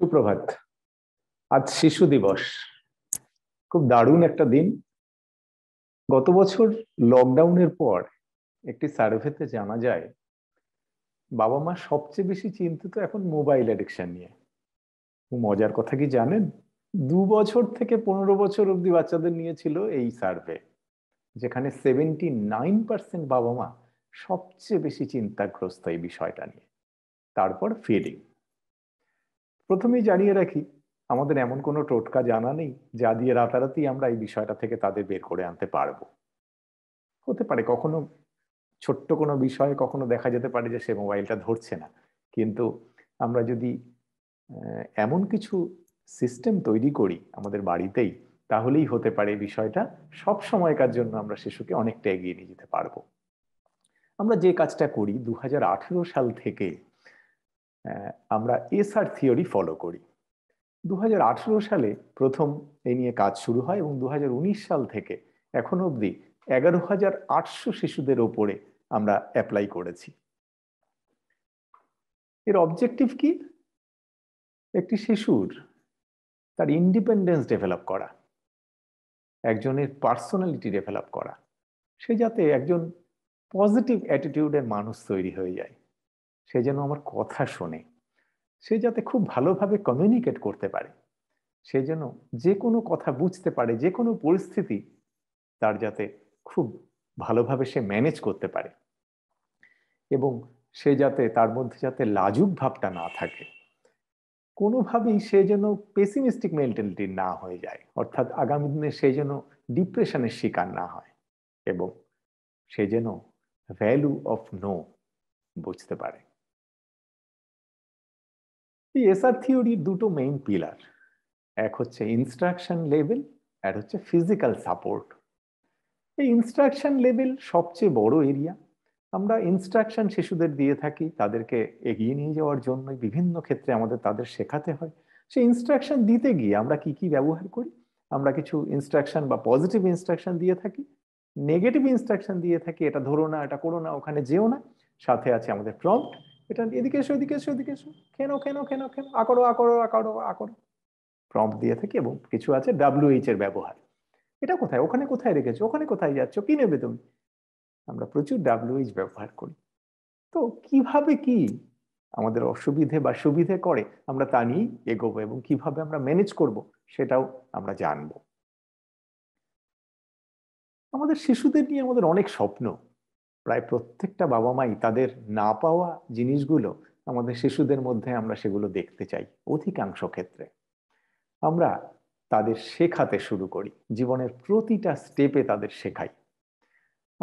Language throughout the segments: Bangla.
সুপ্রভাত আজ শিশু দিবস খুব দারুণ একটা দিন গত বছর লকডাউনের পর একটি সার্ভেতে জানা যায় বাবা মা সবচেয়ে বেশি চিন্তিত এখন মোবাইল অ্যাডিকশন নিয়ে মজার কথা কি জানেন দু বছর থেকে পনেরো বছর অবধি বাচ্চাদের নিয়েছিল এই সার্ভে যেখানে সেভেন্টি নাইন পার্সেন্ট বাবা মা সবচেয়ে বেশি চিন্তাগ্রস্ত এই বিষয়টা নিয়ে তারপর ফিডিং প্রথমেই জানিয়ে রাখি আমাদের এমন কোনো টোটকা জানা নেই যা দিয়ে রাতারাতি আমরা এই বিষয়টা থেকে তাদের বের করে আনতে পারবো হতে পারে কখনো ছোট্ট কোনো বিষয়ে কখনো দেখা যেতে পারে যে সে মোবাইলটা ধরছে না কিন্তু আমরা যদি এমন কিছু সিস্টেম তৈরি করি আমাদের বাড়িতেই তাহলেই হতে পারে বিষয়টা সব সময়কার জন্য আমরা শিশুকে অনেকটা এগিয়ে নিয়ে যেতে পারবো আমরা যে কাজটা করি দু সাল থেকে আমরা এসআর থিওরি ফলো করি দু সালে প্রথম এই নিয়ে কাজ শুরু হয় এবং দু সাল থেকে এখন অবধি এগারো হাজার আটশো শিশুদের ওপরে আমরা অ্যাপ্লাই করেছি এর অবজেক্টিভ কি একটি শিশুর তার ইন্ডিপেন্ডেন্স ডেভেলপ করা একজনের পার্সোনালিটি ডেভেলপ করা সে যাতে একজন পজিটিভ অ্যাটিটিউডের মানুষ তৈরি হয়ে যায় সে যেন আমার কথা শোনে সে যাতে খুব ভালোভাবে কমিউনিকেট করতে পারে সে যেন যে কোনো কথা বুঝতে পারে যে কোনো পরিস্থিতি তার যাতে খুব ভালোভাবে সে ম্যানেজ করতে পারে এবং সে যাতে তার মধ্যে যাতে লাজুক ভাবটা না থাকে কোনোভাবেই সে যেন পেসিমিস্টিক মেন্টালিটি না হয়ে যায় অর্থাৎ আগামী দিনে সে যেন ডিপ্রেশনের শিকার না হয় এবং সে যেন ভ্যালু অফ নো বুঝতে পারে এই এসআর থিওরির দুটো মেইন পিলার এক হচ্ছে ইনস্ট্রাকশন লেভেল আর হচ্ছে ফিজিক্যাল সাপোর্ট এই ইনস্ট্রাকশন লেভেল সবচেয়ে বড় এরিয়া আমরা ইনস্ট্রাকশন শিশুদের দিয়ে থাকি তাদেরকে এগিয়ে নিয়ে যাওয়ার জন্য বিভিন্ন ক্ষেত্রে আমাদের তাদের শেখাতে হয় সেই ইনস্ট্রাকশন দিতে গিয়ে আমরা কি কি ব্যবহার করি আমরা কিছু ইনস্ট্রাকশন বা পজিটিভ ইনস্ট্রাকশন দিয়ে থাকি নেগেটিভ ইনস্ট্রাকশন দিয়ে থাকি এটা ধরো না এটা করো না ওখানে যেও না সাথে আছে আমাদের প্রম্পট এটা এদিকে এসো এদিকে এসো এদিকে এসো কেন কেন কেন কেন আকড়ো আকড়ো আকড়ো আকড়ো প্রম্পট দিয়ে থাকি এবং কিছু আছে ডাব্লিউএইচ এর ব্যবহার এটা কোথায় ওখানে কোথায় রেখেছো ওখানে কোথায় যাচ্ছ কি নেবে তুমি আমরা প্রচুর ডাব্লিউএইচ ব্যবহার করি তো কিভাবে কি আমাদের অসুবিধে বা সুবিধে করে আমরা তা নিয়েই এগোবো এবং কিভাবে আমরা ম্যানেজ করব সেটাও আমরা জানব আমাদের শিশুদের নিয়ে আমাদের অনেক স্বপ্ন প্রায় প্রত্যেকটা বাবা মাই তাদের না পাওয়া জিনিসগুলো আমাদের শিশুদের মধ্যে আমরা সেগুলো দেখতে চাই অধিকাংশ ক্ষেত্রে আমরা তাদের শেখাতে শুরু করি জীবনের প্রতিটা স্টেপে তাদের শেখাই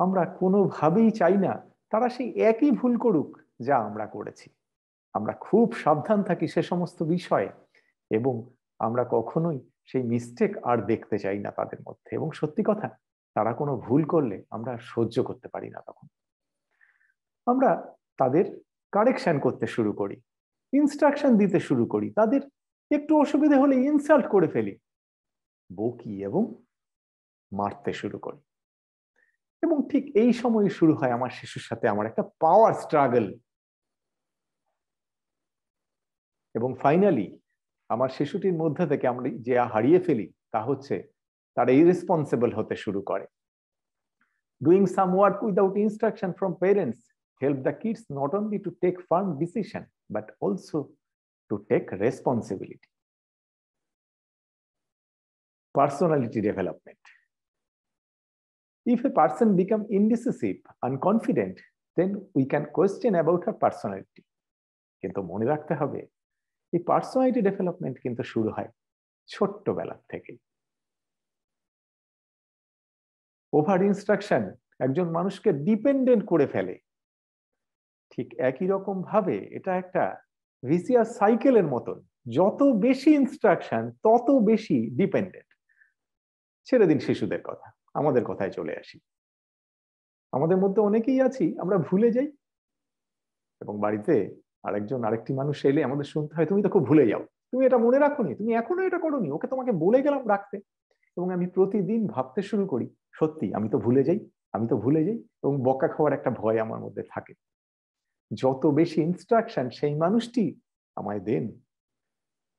আমরা কোনোভাবেই চাই না তারা সেই একই ভুল করুক যা আমরা করেছি আমরা খুব সাবধান থাকি সে সমস্ত বিষয়ে এবং আমরা কখনোই সেই মিস্টেক আর দেখতে চাই না তাদের মধ্যে এবং সত্যি কথা তারা কোনো ভুল করলে আমরা সহ্য করতে পারি না তখন আমরা তাদের কারেকশন করতে শুরু করি ইনস্ট্রাকশন দিতে শুরু করি তাদের একটু অসুবিধে হলে ইনসাল্ট করে ফেলি বকি এবং মারতে শুরু করি এবং ঠিক এই সময় শুরু হয় আমার শিশুর সাথে আমার একটা পাওয়ার স্ট্রাগল এবং ফাইনালি আমার শিশুটির মধ্যে থেকে আমরা যে হারিয়ে ফেলি তা হচ্ছে তারা ইরেসপন্সিবল হতে শুরু করে doing some work without instruction from parents help the kids not only to take firm decision but also to take responsibility personality development if a person become indecisive and confident, then we can question about her personality. কিন্তু মনে রাখতে হবে এই পার্সোনালিটি ডেভেলপমেন্ট কিন্তু শুরু হয় ছোট্টবেলার থেকেই ওভার ইনস্ট্রাকশন একজন মানুষকে ডিপেন্ডেন্ট করে ফেলে ঠিক একই রকম ভাবে এটা একটা ভিসিআর সাইকেলের মতন যত বেশি ইনস্ট্রাকশন তত বেশি ডিপেন্ডেন্ট ছেড়ে দিন শিশুদের কথা আমাদের কথায় চলে আসি আমাদের মধ্যে অনেকেই আছি আমরা ভুলে যাই এবং বাড়িতে আরেকজন আরেকটি মানুষ এলে আমাদের শুনতে হয় তুমি তো খুব ভুলে যাও তুমি এটা মনে রাখো তুমি এখনো এটা করো ওকে তোমাকে বলে গেলাম রাখতে এবং আমি প্রতিদিন ভাবতে শুরু করি সত্যি আমি তো ভুলে যাই আমি তো ভুলে যাই এবং বকা খাওয়ার একটা ভয় আমার মধ্যে থাকে যত বেশি ইনস্ট্রাকশন সেই মানুষটি আমায় দেন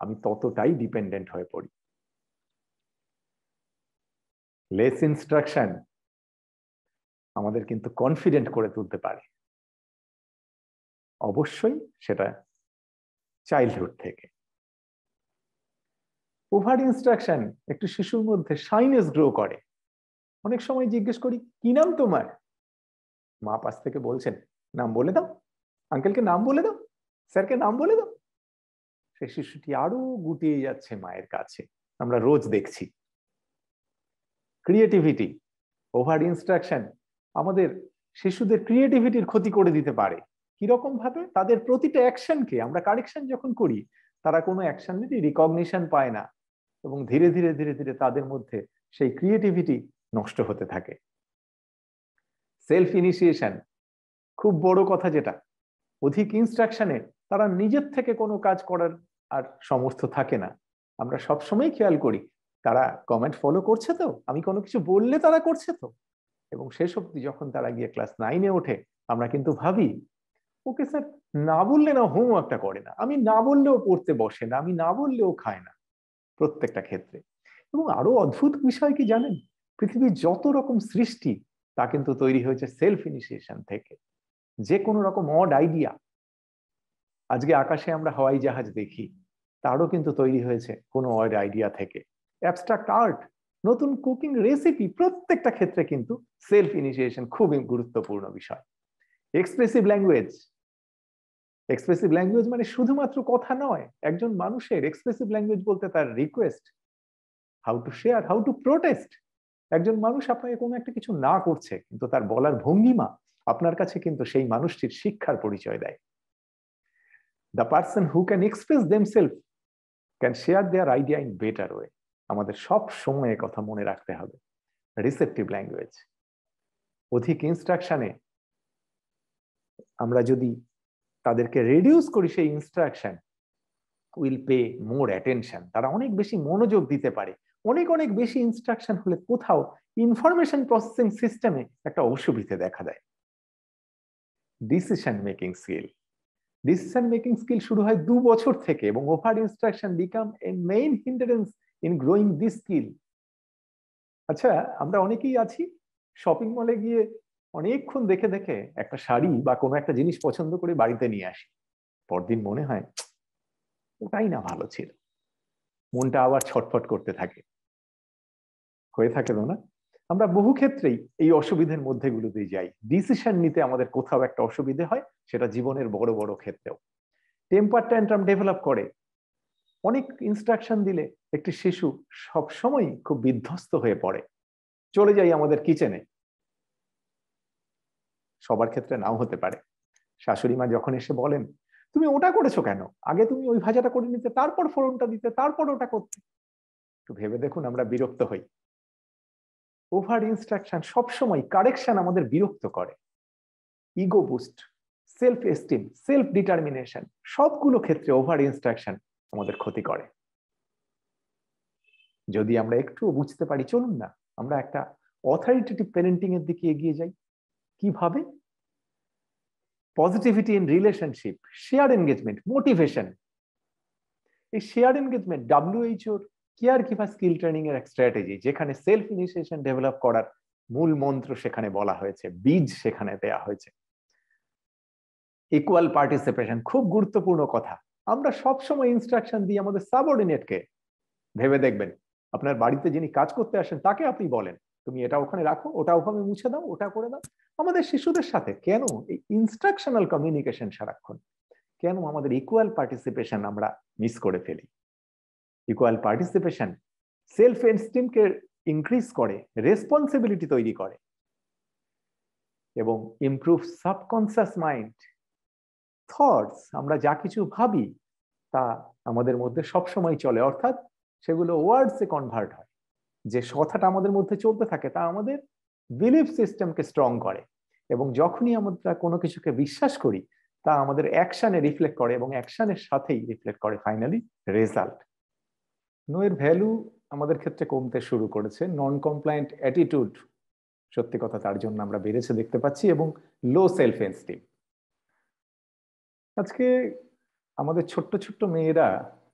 আমি ততটাই ডিপেন্ডেন্ট হয়ে পড়ি লেস ইনস্ট্রাকশন আমাদের কিন্তু কনফিডেন্ট করে তুলতে পারে অবশ্যই সেটা চাইল্ডহুড থেকে ওভার ইনস্ট্রাকশন একটি শিশুর মধ্যে সাইনেস গ্রো করে অনেক সময় জিজ্ঞেস করি কি নাম তোমার মা পাশ থেকে বলছেন নাম বলে দাও আঙ্কেলকে নাম বলে দাও স্যারকে নাম বলে দাও সে শিশুটি আরো গুটিয়ে যাচ্ছে মায়ের কাছে আমরা রোজ দেখছি ক্রিয়েটিভিটি ওভার ইনস্ট্রাকশন আমাদের শিশুদের ক্রিয়েটিভিটির ক্ষতি করে দিতে পারে কিরকম ভাবে তাদের প্রতিটা অ্যাকশনকে আমরা কারেকশন যখন করি তারা কোনো অ্যাকশনেরই রিকগনিশন পায় না এবং ধীরে ধীরে ধীরে ধীরে তাদের মধ্যে সেই ক্রিয়েটিভিটি নষ্ট হতে থাকে সেলফ ইনিশিয়েশন খুব বড় কথা যেটা অধিক ইনস্ট্রাকশনে তারা নিজের থেকে কোনো কাজ করার আর সমর্থ থাকে না আমরা সবসময় খেয়াল করি তারা কমেন্ট ফলো করছে তো আমি কোনো কিছু বললে তারা করছে তো এবং শেষ অব্দি যখন তারা গিয়ে ক্লাস নাইনে ওঠে আমরা কিন্তু ভাবি ওকে স্যার না বললে না হোমওয়ার্কটা করে না আমি না বললেও পড়তে বসে না আমি না বললেও খায় না প্রত্যেকটা ক্ষেত্রে এবং আরো অদ্ভুত বিষয় কি জানেন পৃথিবীর যত রকম সৃষ্টি তা কিন্তু তৈরি হয়েছে সেলফ ইনিশিয়েশন থেকে যে কোনো রকম অড আইডিয়া আজকে আকাশে আমরা হওয়াই জাহাজ দেখি তারও কিন্তু তৈরি হয়েছে কোনো অড আইডিয়া থেকে অ্যাবস্ট্রাক্ট আর্ট নতুন কুকিং রেসিপি প্রত্যেকটা ক্ষেত্রে কিন্তু সেলফ ইনিশিয়েশন খুবই গুরুত্বপূর্ণ বিষয় এক্সপ্রেসিভ ল্যাঙ্গুয়েজ এক্সপ্রেসিভ ল্যাঙ্গুয়েজ মানে শুধুমাত্র কথা নয় একজন মানুষের এক্সপ্রেসিভ ল্যাঙ্গুয়েজ বলতে তার request how to share how to protest একজন মানুষ আপনাকে কোনো একটা কিছু না করছে কিন্তু তার বলার ভঙ্গিমা আপনার কাছে কিন্তু সেই মানুষটির শিক্ষার পরিচয় দেয় the person who can express themselves can share their idea in better way আমাদের সব সময়ে কথা মনে রাখতে হবে রিসেপটিভ ল্যাঙ্গুয়েজ অধিক ইনস্ট্রাকশানে আমরা যদি তাদেরকে রিডিউস করি সেই instruction will pay more attention তারা অনেক বেশি মনোযোগ দিতে পারে অনেক অনেক বেশি ইনস্ট্রাকশন হলে কোথাও ইনফরমেশন প্রসেসিং সিস্টেমে একটা অসুবিধে দেখা দেয় decision making skill decision making skill শুরু হয় দু বছর থেকে এবং over instruction become a main hindrance in growing this skill আচ্ছা আমরা অনেকেই আছি শপিং মলে গিয়ে অনেকক্ষণ দেখে দেখে একটা শাড়ি বা কোনো একটা জিনিস পছন্দ করে বাড়িতে নিয়ে আসি পরদিন মনে হয় ওটাই না ভালো ছিল মনটা আবার ছটফট করতে থাকে হয়ে থাকে না আমরা বহু ক্ষেত্রেই এই অসুবিধের মধ্যেগুলোতেই যাই ডিসিশন নিতে আমাদের কোথাও একটা অসুবিধে হয় সেটা জীবনের বড় বড় ক্ষেত্রেও টেম্পার ট্যান্ট্রাম ডেভেলপ করে অনেক ইনস্ট্রাকশন দিলে একটি শিশু সময় খুব বিধ্বস্ত হয়ে পড়ে চলে যাই আমাদের কিচেনে সবার ক্ষেত্রে নাও হতে পারে শাশুড়ি মা যখন এসে বলেন তুমি ওটা করেছো কেন আগে তুমি ওই ভাজাটা করে নিতে তারপর ফোড়নটা দিতে তারপর ওটা করতে একটু ভেবে দেখুন আমরা বিরক্ত হই ওভার ইনস্ট্রাকশন সবসময় কারেকশন আমাদের বিরক্ত করে ego boost self esteem self determination সবগুলো ক্ষেত্রে ওভার ইনস্ট্রাকশন আমাদের ক্ষতি করে যদি আমরা একটু বুঝতে পারি চলুন না আমরা একটা অথরিটেটিভ প্যারেন্টিং এর দিকে এগিয়ে যাই কিভাবে positivity in relationship share engagement motivation এই শেয়ার এনগেজমেন্ট ডাব্লিউএইচওর কেয়ার গিভার স্কিল ট্রেনিং এর এক স্ট্র্যাটেজি যেখানে সেলফ ইনিশিয়েশন ডেভেলপ করার মূল মন্ত্র সেখানে বলা হয়েছে বীজ সেখানে দেয়া হয়েছে ইকুয়াল পার্টিসিপেশন খুব গুরুত্বপূর্ণ কথা আমরা সবসময় ইনস্ট্রাকশন দিই আমাদের সাবঅর্ডিনেটকে ভেবে দেখবেন আপনার বাড়িতে যিনি কাজ করতে আসেন তাকে আপনি বলেন তুমি এটা ওখানে রাখো ওটা ওখানে মুছে দাও ওটা করে দাও আমাদের শিশুদের সাথে কেন এই ইনস্ট্রাকশনাল কমিউনিকেশন সারাক্ষণ কেন আমাদের ইকুয়াল পার্টিসিপেশন আমরা মিস করে ফেলি ইকুয়াল পার্টিসিপেশন সেলফ এস্টিমকে ইনক্রিজ করে রেসপন্সিবিলিটি তৈরি করে এবং ইমপ্রুভ সাবকনসিয়াস মাইন্ড থটস আমরা যা কিছু ভাবি তা আমাদের মধ্যে সবসময় চলে অর্থাৎ সেগুলো ওয়ার্ডসে কনভার্ট হয় যে কথাটা আমাদের মধ্যে চলতে থাকে তা আমাদের বিলিফ সিস্টেমকে স্ট্রং করে এবং যখনই আমরা কোনো কিছুকে বিশ্বাস করি তা আমাদের অ্যাকশানে রিফ্লেক্ট করে এবং অ্যাকশানের সাথেই রিফ্লেক্ট করে ফাইনালি রেজাল্ট নো এর ভ্যালু আমাদের ক্ষেত্রে কমতে শুরু করেছে নন কমপ্লায়েন্ট অ্যাটিটিউড সত্যি কথা তার জন্য আমরা বেড়েছে দেখতে পাচ্ছি এবং লো সেলফ এস্টিম আজকে আমাদের ছোট্ট ছোট্ট মেয়েরা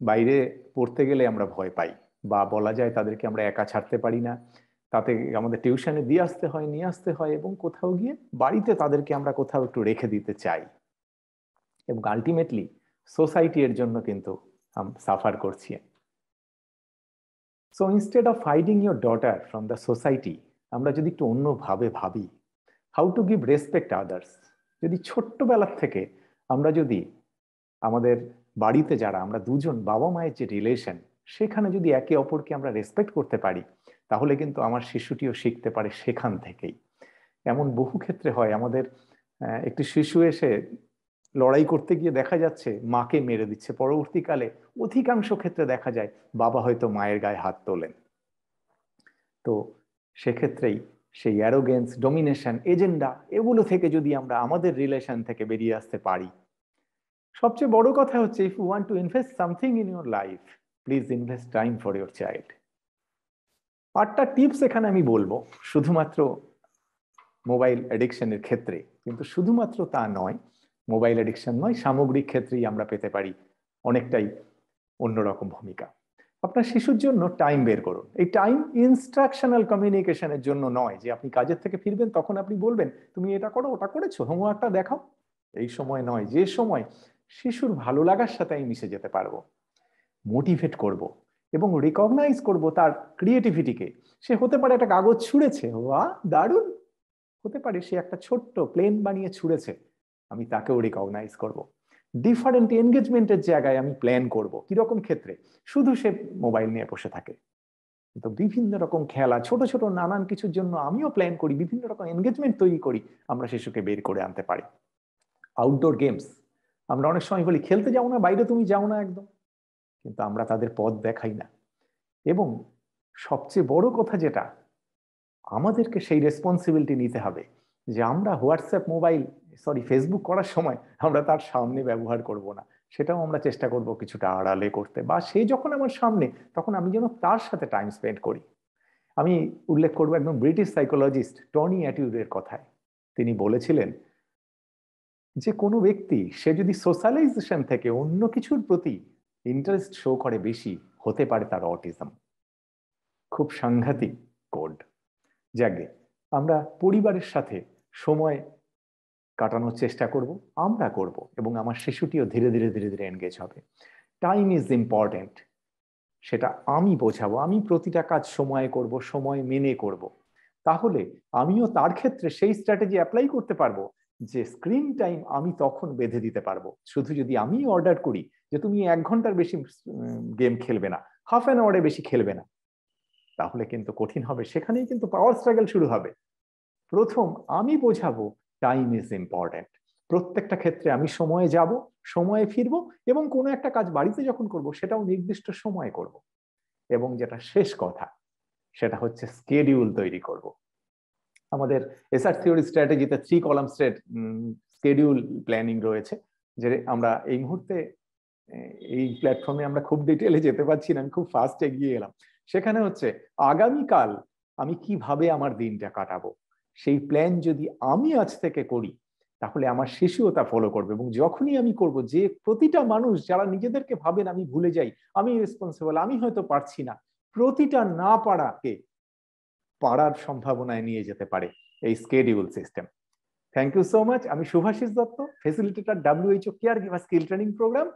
বাইরে পড়তে গেলে আমরা ভয় পাই বা বলা যায় তাদেরকে আমরা একা ছাড়তে পারি না তাতে আমাদের টিউশনে দিয়ে আসতে হয় নিয়ে আসতে হয় এবং কোথাও গিয়ে বাড়িতে তাদেরকে আমরা কোথাও একটু রেখে দিতে চাই এবং আলটিমেটলি সোসাইটি এর জন্য কিন্তু সাফার করছি so instead of hiding your daughter from the society আমরা যদি একটু অন্যভাবে ভাবি how to give respect others যদি ছোট্টবেলার থেকে আমরা যদি আমাদের বাড়িতে যারা আমরা দুজন বাবা মায়ের যে রিলেশন সেখানে যদি একে অপরকে আমরা রেসপেক্ট করতে পারি তাহলে কিন্তু আমার শিশুটিও শিখতে পারে সেখান থেকেই এমন বহু ক্ষেত্রে হয় আমাদের একটি শিশু এসে লড়াই করতে গিয়ে দেখা যাচ্ছে মাকে মেরে দিচ্ছে পরবর্তীকালে অধিকাংশ ক্ষেত্রে দেখা যায় বাবা হয়তো মায়ের গায়ে হাত তোলেন তো সেক্ষেত্রেই সেই অ্যারোগেন্স ডমিনেশন এজেন্ডা এগুলো থেকে যদি আমরা আমাদের রিলেশন থেকে বেরিয়ে আসতে পারি সবচেয়ে বড় কথা হচ্ছে if you want to invest something in your life please invest time for your child আটটা টিপস এখানে আমি বলবো শুধুমাত্র মোবাইল অ্যাডিকশনের ক্ষেত্রে কিন্তু শুধুমাত্র তা নয় মোবাইল অ্যাডিকশন নয় সামগ্রিক ক্ষেত্রেই আমরা পেতে পারি অনেকটাই অন্যরকম ভূমিকা আপনার শিশুর জন্য টাইম বের করুন এই টাইম ইনস্ট্রাকশনাল কমিউনিকেশনের জন্য নয় যে আপনি কাজের থেকে ফিরবেন তখন আপনি বলবেন তুমি এটা করো ওটা করেছো হোমওয়ার্কটা দেখাও এই সময় নয় যে সময় শিশুর ভালো লাগার সাথে আমি মিশে যেতে পারবো মোটিভেট করব এবং রিকগনাইজ করব তার ক্রিয়েটিভিটিকে সে হতে পারে একটা কাগজ ছুঁড়েছে ওয়া দারুণ হতে পারে সে একটা ছোট্ট প্লেন বানিয়ে ছুঁড়েছে আমি তাকেও রিকগনাইজ করব। ডিফারেন্ট এনগেজমেন্টের জায়গায় আমি প্ল্যান করব কিরকম ক্ষেত্রে শুধু সে মোবাইল নিয়ে বসে থাকে তো বিভিন্ন রকম খেলা ছোট ছোট নানান কিছুর জন্য আমিও প্ল্যান করি বিভিন্ন রকম এনগেজমেন্ট তৈরি করি আমরা শিশুকে বের করে আনতে পারি আউটডোর গেমস আমরা অনেক সময় বলি খেলতে যাও না বাইরে তুমি যাও না একদম কিন্তু আমরা তাদের পথ দেখাই না এবং সবচেয়ে বড় কথা যেটা আমাদেরকে সেই রেসপন্সিবিলিটি নিতে হবে যে আমরা হোয়াটসঅ্যাপ মোবাইল সরি ফেসবুক করার সময় আমরা তার সামনে ব্যবহার করব না সেটাও আমরা চেষ্টা করব কিছুটা আড়ালে করতে বা সে যখন আমার সামনে তখন আমি যেন তার সাথে টাইম স্পেন্ড করি আমি উল্লেখ করব একদম ব্রিটিশ সাইকোলজিস্ট টনি অ্যাটিউডের কথায় তিনি বলেছিলেন যে কোনো ব্যক্তি সে যদি সোশ্যালাইজেশন থেকে অন্য কিছুর প্রতি ইন্টারেস্ট শো করে বেশি হতে পারে তার অটিজম খুব সাংঘাতিক কোড যাকে আমরা পরিবারের সাথে সময় কাটানোর চেষ্টা করব আমরা করব এবং আমার শিশুটিও ধীরে ধীরে ধীরে ধীরে এনগেজ হবে টাইম ইজ ইম্পর্ট্যান্ট সেটা আমি বোঝাবো আমি প্রতিটা কাজ সময়ে করব সময় মেনে করব তাহলে আমিও তার ক্ষেত্রে সেই স্ট্র্যাটেজি অ্যাপ্লাই করতে পারবো যে স্ক্রিন টাইম আমি তখন বেঁধে দিতে পারবো শুধু যদি আমি অর্ডার করি যে তুমি এক ঘন্টার বেশি গেম খেলবে না হাফ অ্যান আওয়ারে বেশি খেলবে না তাহলে কিন্তু কঠিন হবে সেখানেই কিন্তু পাওয়ার স্ট্রাগল শুরু হবে প্রথম আমি বোঝাবো টাইম ইজ ইম্পর্ট্যান্ট প্রত্যেকটা ক্ষেত্রে আমি সময়ে যাব সময়ে ফিরব এবং কোনো একটা কাজ বাড়িতে যখন করব সেটাও নির্দিষ্ট সময়ে করব এবং যেটা শেষ কথা সেটা হচ্ছে স্কেডিউল তৈরি করব আমাদের এসআর থিওরি স্ট্র্যাটেজিতে three column state schedule planning রয়েছে যে আমরা এই মুহূর্তে এই প্ল্যাটফর্মে আমরা খুব ডিটেলে যেতে পারছি না আমি খুব ফাস্ট এগিয়ে এলাম সেখানে হচ্ছে আগামীকাল আমি কিভাবে আমার দিনটা কাটাবো সেই প্ল্যান যদি আমি আজ থেকে করি তাহলে আমার শিশুও তা ফলো করবে এবং যখনই আমি করব যে প্রতিটা মানুষ যারা নিজেদেরকে ভাবেন আমি ভুলে যাই আমি রেসপন্সিবল আমি হয়তো পারছি না প্রতিটা না পারাকে পারার সম্ভাবনায় নিয়ে যেতে পারে এই schedule system thank you so much আমি Shubhashis Dutta facilitator WHO care giver skill training programme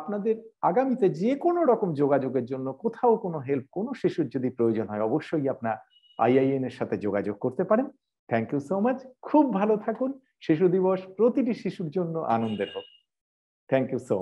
আপনাদের আগামীতে যে কোনো রকম যোগাযোগের জন্য কোথাও কোনো হেল্প কোনো শিশুর যদি প্রয়োজন হয় অবশ্যই আপনার আইআইএন এর সাথে যোগাযোগ করতে পারেন থ্যাংক ইউ সো মাচ খুব ভালো থাকুন শিশু দিবস প্রতিটি শিশুর জন্য আনন্দের হোক থ্যাংক ইউ সো